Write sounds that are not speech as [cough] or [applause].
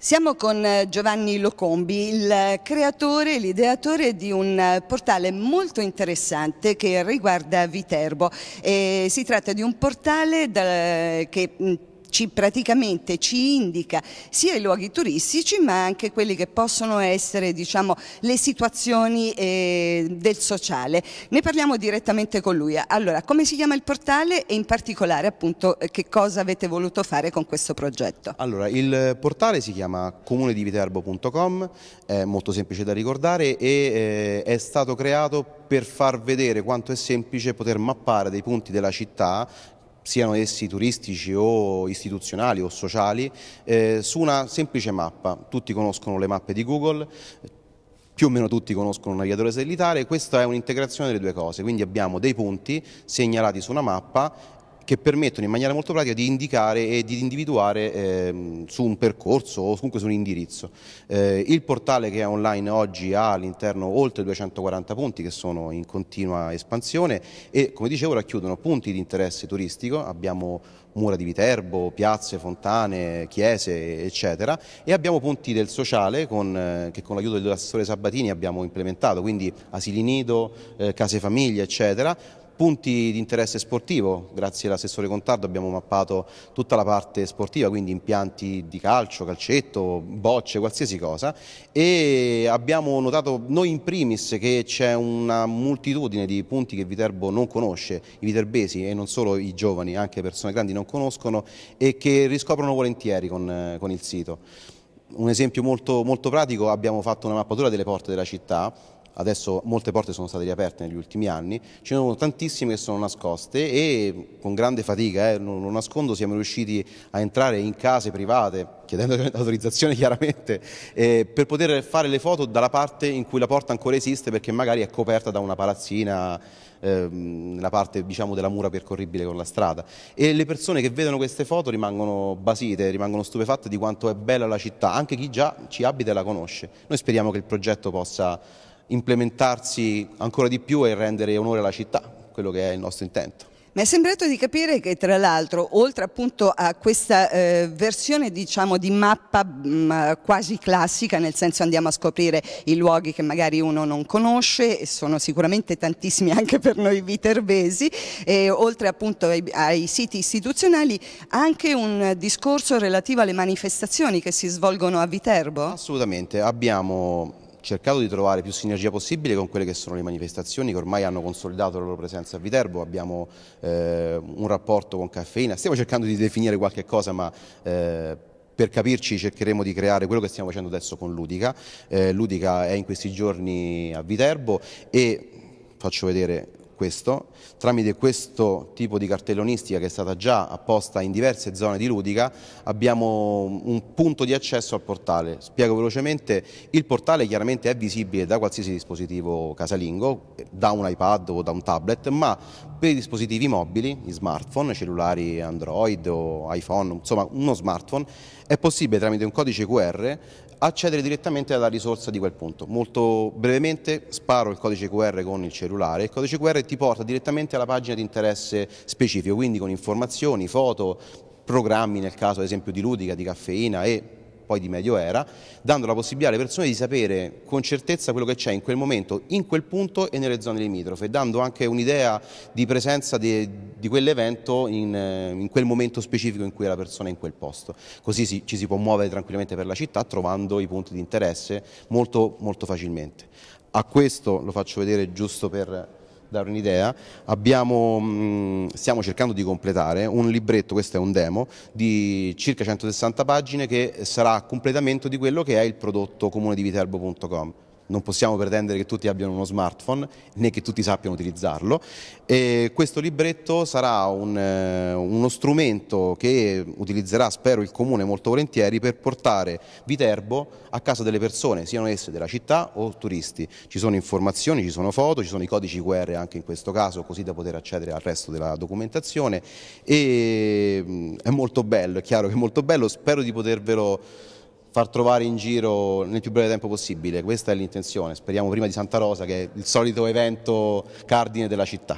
Siamo con eh, Giovanni Locombi, il creatore e l'ideatore di un eh, portale molto interessante che riguarda Viterbo. E eh, si tratta di un portale che mm, ci, praticamente ci indica sia i luoghi turistici ma anche quelli che possono essere diciamo, le situazioni eh, del sociale. Ne parliamo direttamente con lui. Allora, come si chiama il portale e in particolare appunto eh, che cosa avete voluto fare con questo progetto? Allora, il portale si chiama comunediviterbo.com, è molto semplice da ricordare e eh, è stato creato per far vedere quanto è semplice poter mappare dei punti della città siano essi turistici o istituzionali o sociali, eh, su una semplice mappa. Tutti conoscono le mappe di Google, più o meno tutti conoscono un navigatore satellitare, questa è un'integrazione delle due cose, quindi abbiamo dei punti segnalati su una mappa che permettono in maniera molto pratica di indicare e di individuare eh, su un percorso o comunque su un indirizzo. Eh, il portale che è online oggi ha all'interno oltre 240 punti che sono in continua espansione e come dicevo racchiudono punti di interesse turistico, abbiamo mura di Viterbo, piazze, fontane, chiese, eccetera, e abbiamo punti del sociale con, eh, che con l'aiuto dell'assessore Sabatini abbiamo implementato, quindi asili nido, eh, case famiglie, eccetera, punti di interesse sportivo, grazie all'assessore Contardo abbiamo mappato tutta la parte sportiva, quindi impianti di calcio, calcetto, bocce, qualsiasi cosa e abbiamo notato noi in primis che c'è una moltitudine di punti che Viterbo non conosce, i viterbesi e non solo i giovani, anche persone grandi non conoscono e che riscoprono volentieri con, eh, con il sito. Un esempio molto, molto pratico, abbiamo fatto una mappatura delle porte della città adesso molte porte sono state riaperte negli ultimi anni, ce ne sono tantissime che sono nascoste e con grande fatica, eh, non lo nascondo, siamo riusciti a entrare in case private, chiedendo l'autorizzazione [laughs] chiaramente, eh, per poter fare le foto dalla parte in cui la porta ancora esiste perché magari è coperta da una palazzina ehm, la parte diciamo, della mura percorribile con la strada e le persone che vedono queste foto rimangono basite, rimangono stupefatte di quanto è bella la città, anche chi già ci abita e la conosce. Noi speriamo che il progetto possa implementarsi ancora di più e rendere onore alla città, quello che è il nostro intento. Mi è sembrato di capire che tra l'altro, oltre appunto a questa eh, versione diciamo di mappa mh, mm, quasi classica, nel senso andiamo a scoprire i luoghi che magari uno non conosce, e sono sicuramente tantissimi anche per noi viterbesi, e, oltre appunto ai, ai, siti istituzionali, anche un discorso relativo alle manifestazioni che si svolgono a Viterbo? Assolutamente, abbiamo cercato di trovare più sinergia possibile con quelle che sono le manifestazioni che ormai hanno consolidato la loro presenza a Viterbo, abbiamo eh, un rapporto con Caffeina, stiamo cercando di definire qualche cosa ma... Eh, per capirci cercheremo di creare quello che stiamo facendo adesso con Ludica, eh, Ludica è in questi giorni a Viterbo e faccio vedere questo, tramite questo tipo di cartellonistica che è stata già apposta in diverse zone di Ludica abbiamo un punto di accesso al portale. Spiego velocemente, il portale chiaramente è visibile da qualsiasi dispositivo casalingo, da un iPad o da un tablet, ma per i dispositivi mobili, i smartphone, cellulari Android o iPhone, insomma uno smartphone, è possibile tramite un codice QR accedere direttamente alla risorsa di quel punto. Molto brevemente sparo il codice QR con il cellulare, il codice QR ti porta direttamente alla pagina di interesse specifico, quindi con informazioni, foto, programmi nel caso ad esempio di ludica, di caffeina e poi di medio era, dando la possibilità alle persone di sapere con certezza quello che c'è in quel momento, in quel punto e nelle zone limitrofe, dando anche un'idea di presenza di, di quell'evento in, eh, in, quel momento specifico in cui è la persona è in quel posto. Così si, ci si può muovere tranquillamente per la città trovando i punti di interesse molto, molto facilmente. A questo lo faccio vedere giusto per dare un'idea, mm, stiamo cercando di completare un libretto, questo è un demo, di circa 160 pagine che sarà a completamento di quello che è il prodotto comunediviterbo.com non possiamo pretendere che tutti abbiano uno smartphone né che tutti sappiano utilizzarlo e questo libretto sarà un, eh, uno strumento che utilizzerà spero il comune molto volentieri per portare Viterbo a casa delle persone, siano esse della città o turisti. Ci sono informazioni, ci sono foto, ci sono i codici QR anche in questo caso così da poter accedere al resto della documentazione e mm, è molto bello, è chiaro che è molto bello, spero di potervelo far trovare in giro nel più breve tempo possibile. Questa è l'intenzione, speriamo prima di Santa Rosa che è il solito evento cardine della città.